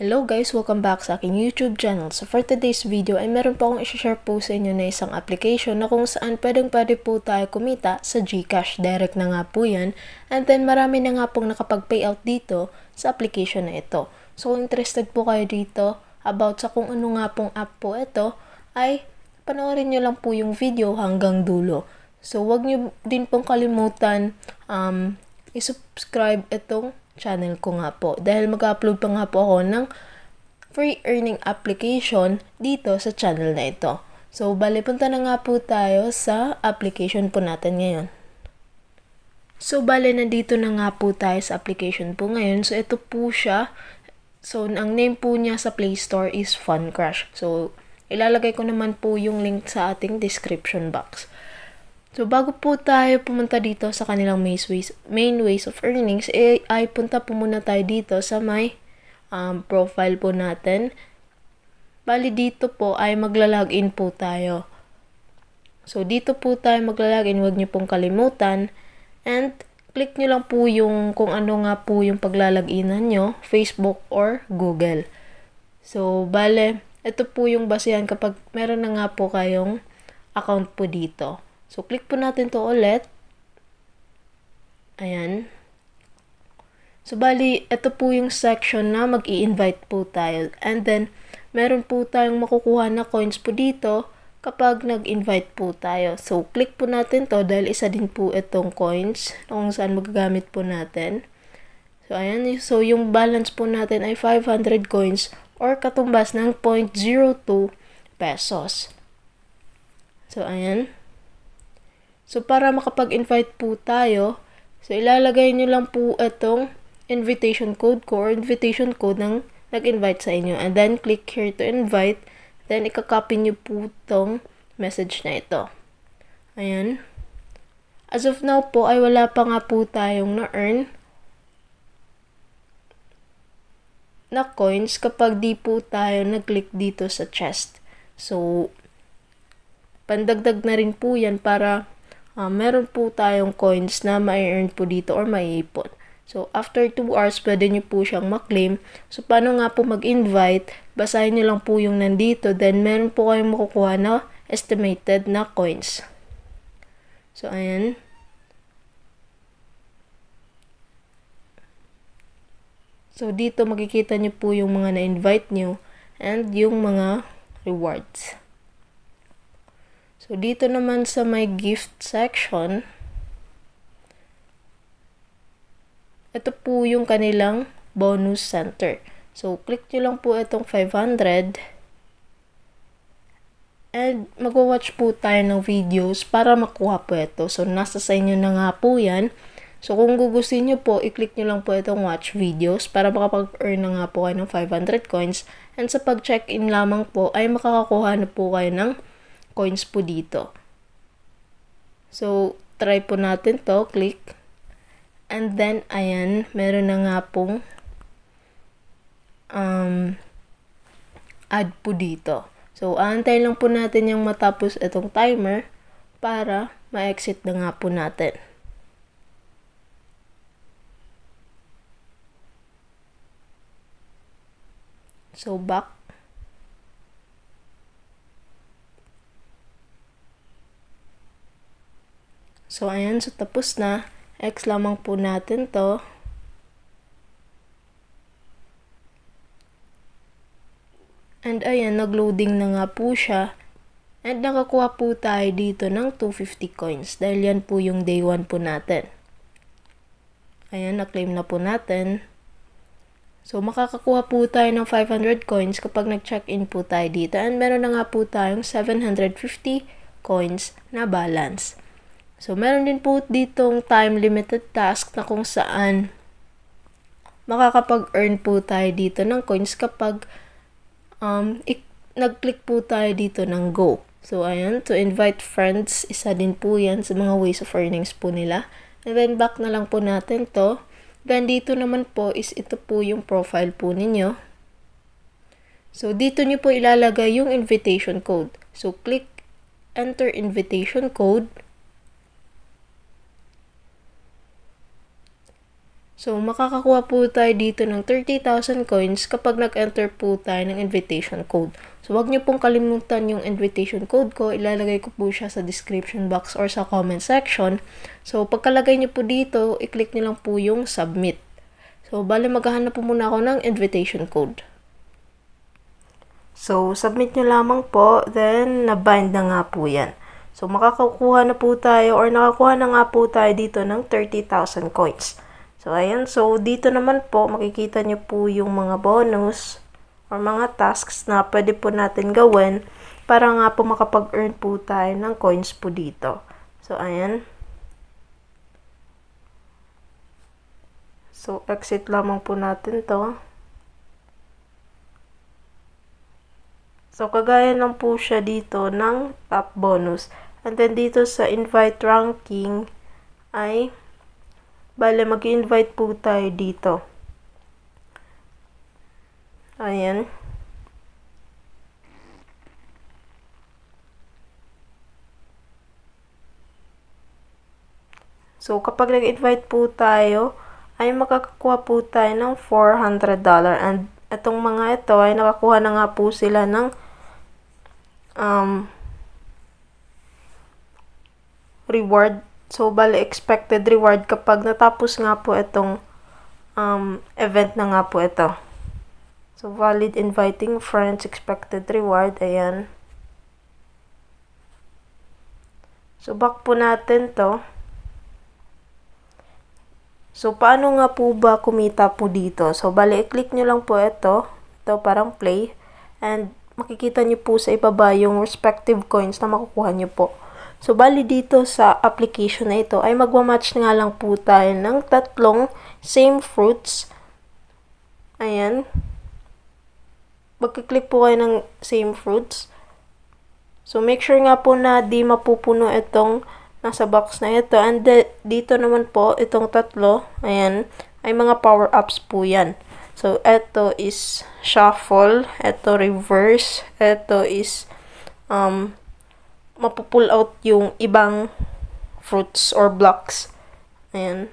Hello guys! Welcome back sa aking YouTube channel. So for today's video ay meron po akong isi-share po sa inyo na isang application na kung saan pwedeng pwede po tayo kumita sa Gcash. Direct na nga po yan. And then marami na nga pong nakapag-payout dito sa application na ito. So kung interested po kayo dito about sa kung ano nga pong app po ito ay panoorin nyo lang po yung video hanggang dulo. So wag nyo din pong kalimutan um, isubscribe itong channel ko nga po. Dahil mag-upload pa nga po ako ng free earning application dito sa channel na ito. So, bali punta na nga po tayo sa application po natin ngayon. So, bali nandito na nga po tayo sa application po ngayon. So, ito po siya. So, ang name po niya sa Play Store is Fun Crash. So, ilalagay ko naman po yung link sa ating description box. So, bago po tayo pumunta dito sa kanilang main ways, main ways of earnings, eh, ay punta po muna tayo dito sa may um, profile po natin. Bali, dito po ay maglalagin po tayo. So, dito po tayo maglalagin. Huwag nyo pong kalimutan. And, click nyo lang po yung kung ano nga po yung paglalaginan nyo, Facebook or Google. So, bale, ito po yung basehan kapag meron na nga po kayong account po dito. So, click po natin to ulit. Ayan. So, bali, ito po yung section na mag invite po tayo. And then, meron po tayong makukuha na coins po dito kapag nag-invite po tayo. So, click po natin to dahil isa din po itong coins kung saan magagamit po natin. So, ayan. So, yung balance po natin ay 500 coins or katumbas ng 0.02 pesos. So, ayan. So, para makapag-invite po tayo, so ilalagay nyo lang po itong invitation code ko or invitation code ng nag-invite sa inyo. And then, click here to invite. Then, ikakopy nyo po itong message na ito. Ayan. As of now po, ay wala pa nga po tayong na-earn na coins kapag di po tayo nag-click dito sa chest. So, pandagdag na rin po yan para uh, meron po tayong coins na ma-earn po dito or maiipon. So, after 2 hours, pwede nyo po siyang maklaim. So, paano nga po mag-invite? Basahin nyo lang po yung nandito. Then, meron po kayong makukuha na estimated na coins. So, ayan. So, dito makikita nyo po yung mga na-invite nyo and yung mga rewards. So, dito naman sa my gift section, ito po yung kanilang bonus center. So, click nyo lang po itong 500 and mag watch po tayo ng videos para makuha po ito. So, nasa sa inyo na nga po yan. So, kung gugustuhin nyo po, i-click nyo lang po itong watch videos para makapag-earn na nga po kayo ng 500 coins. And sa pag-check-in lamang po, ay makakakuha na po kayo ng coins po dito. So, try po natin to. Click. And then, ayan, meron na nga pong um, add po dito. So, aantay lang po natin yung matapos itong timer para ma-exit na nga po natin. So, back So, ayan. So, tapos na. X lamang po natin to. And ayan, nagloading na nga po siya. And, nakakuha po tayo dito ng 250 coins dahil yan po yung day 1 po natin. Ayan, na-claim na po natin. So, makakakuha po tayo ng 500 coins kapag nag-check-in po tayo dito. And meron na nga po tayong 750 coins na balance. So, meron din po ditong time-limited task na kung saan makakapag-earn po tayo dito ng coins kapag um, nag-click po tayo dito ng go. So, ayan, to invite friends, isa din po yan sa mga ways of earnings po nila. And then, back na lang po natin to. Then, dito naman po is ito po yung profile po ninyo. So, dito nyo po ilalagay yung invitation code. So, click enter invitation code. So, makakakuha po tayo dito ng 30,000 coins kapag nag-enter po tayo ng invitation code. So, huwag niyo pong kalimutan yung invitation code ko. Ilalagay ko po siya sa description box or sa comment section. So, pagkalagay niyo po dito, i-click niyo lang po yung submit. So, bale maghahanap po muna ako ng invitation code. So, submit niyo lamang po, then nabind na nga po yan. So, makakakuha na po tayo or nakakuha na nga po tayo dito ng 30,000 coins. So, ayan. So, dito naman po, makikita nyo po yung mga bonus or mga tasks na pwede po natin gawin para nga po makapag-earn po tayo ng coins po dito. So, ayan. So, exit lamang po natin to. So, kagaya lang po siya dito ng top bonus. And then, dito sa invite ranking ay Bale, mag-invite po tayo dito. Ayan. So, kapag nag-invite po tayo, ay makakakuha po tayo ng $400. And itong mga ito ay nakakuha na nga po sila ng um, reward So, bali expected reward kapag natapos nga po itong um, event na nga po ito. So, valid inviting friends, expected reward, ayan. So, back po natin to. So, paano nga po ba kumita po dito? So, bali, i-click nyo lang po ito. Ito, parang play. And, makikita nyo po sa ibaba yung respective coins na makukuha nyo po. So, bali dito sa application na ito ay magmamatch nga lang po tayo ng tatlong same fruits. Ayan. Magkiklik po kayo ng same fruits. So, make sure nga po na di mapupuno itong nasa box na ito. And dito naman po, itong tatlo, ayan, ay mga power-ups po yan. So, ito is shuffle, ito reverse, ito is um, mapupull out yung ibang fruits or blocks. Ayan.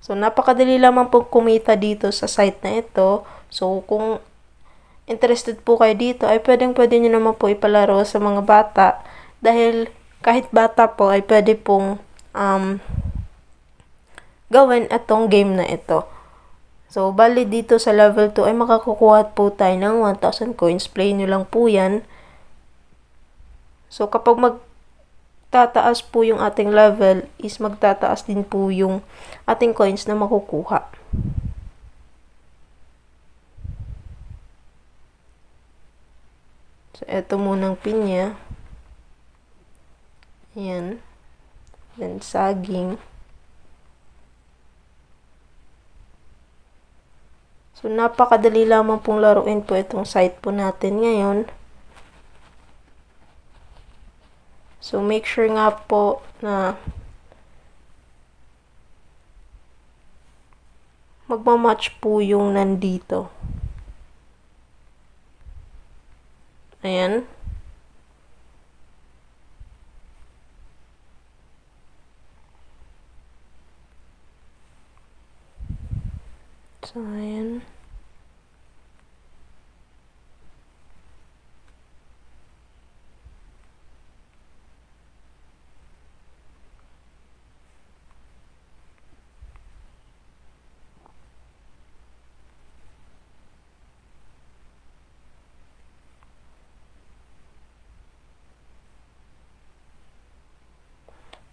So, napakadali lamang po kumita dito sa site na ito. So, kung interested po kayo dito, ay pwedeng pwede nyo naman po ipalaro sa mga bata. Dahil kahit bata po ay pwede pong um, gawin itong game na ito. So, bali dito sa level 2 ay makakukuha po tayo ng 1,000 coins. Play nyo lang po yan. So, kapag magtataas po yung ating level, is magtataas din po yung ating coins na makukuha. So, eto munang pin niya. Ayan. Then, saging. So, napakadali lamang pong laruin po itong site po natin ngayon. So, make sure nga po na magmamatch po yung nandito. Ayan. So, ayan.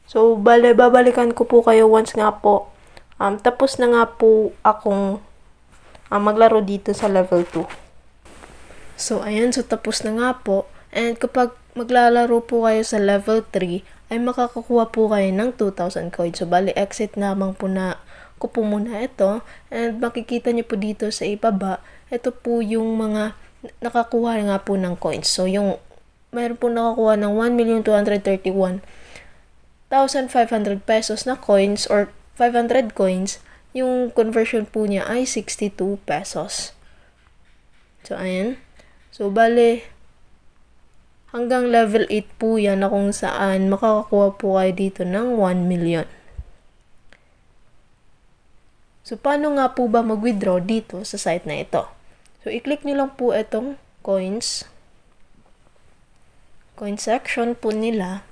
So, bale, babalikan ko po kayo once nga po. Um, tapos na nga po akong um, maglaro dito sa level 2. So, ayan. So, tapos na nga po. And kapag maglalaro po kayo sa level 3, ay makakakuha po kayo ng 2,000 coins. So, bali, exit lamang po na ko po muna ito. And makikita nyo po dito sa ipaba, ito po yung mga nakakuha nga po ng coins. So, yung mayroon po nakakuha ng 1,231,000 1,500 pesos na coins or 500 coins, yung conversion po niya ay 62 pesos. So, ayan. So, bale, hanggang level 8 po yan na kung saan makakakuha po kayo dito ng 1 million. So, paano nga po ba mag-withdraw dito sa site na ito? So, i-click nyo lang po itong coins. Coin section po nila.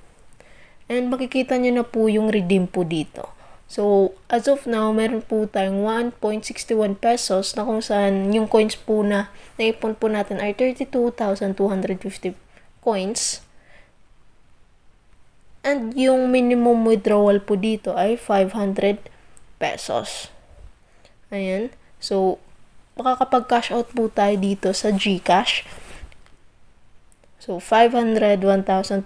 And makikita nyo na po yung redeem po dito. So, as of now, meron po tayong 1.61 pesos na kung saan yung coins po na naipon po natin ay 32,250 coins. And yung minimum withdrawal po dito ay 500 pesos. Ayan. So, makakapag-cash out po tayo dito sa GCash. So, 500, 1,000, 2,000, 5,000,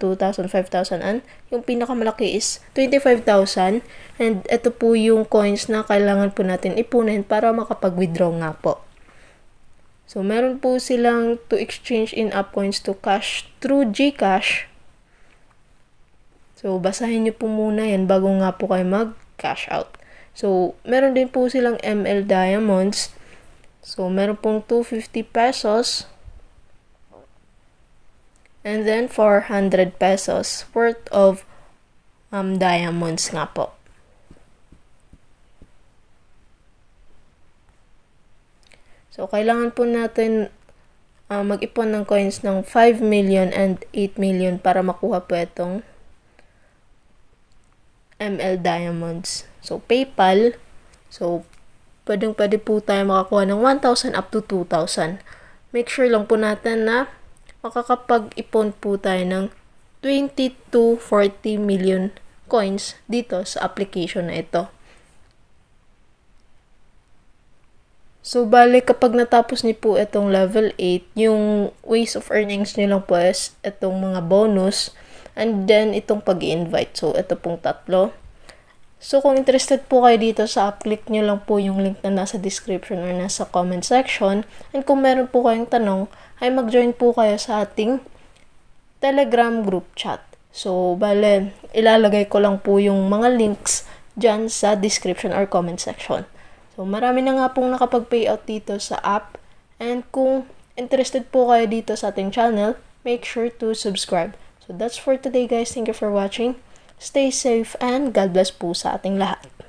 and yung pinakamalaki is 25,000. And ito po yung coins na kailangan po natin ipunin para makapag-withdraw nga po. So, meron po silang to exchange in app coins to cash through GCash. So, basahin nyo po muna yan bago nga po kayo mag-cash out. So, meron din po silang ML Diamonds. So, meron pong 250 pesos. And then 400 pesos worth of um, diamonds nga po. So, kailangan po natin uh, mag-ipon ng coins ng 5 million and 8 million para makuha po itong ML Diamonds. So, PayPal. So, pwedeng pwede po tayo makakuha ng 1,000 up to 2,000. Make sure lang po natin na makakapag-ipon po tayo ng 2240 million coins dito sa application na ito. So, bale, kapag natapos ni po itong level 8, yung ways of earnings niyo lang po is itong mga bonus and then itong pag invite So, ito pong tatlo. So, kung interested po kayo dito sa app, click nyo lang po yung link na nasa description or nasa comment section. And kung meron po kayong tanong, ay mag-join po kayo sa ating Telegram group chat. So, bale, ilalagay ko lang po yung mga links dyan sa description or comment section. So, marami na nga pong nakapag-payout dito sa app. And kung interested po kayo dito sa ating channel, make sure to subscribe. So, that's for today guys. Thank you for watching. Stay safe and God bless po sa ating lahat.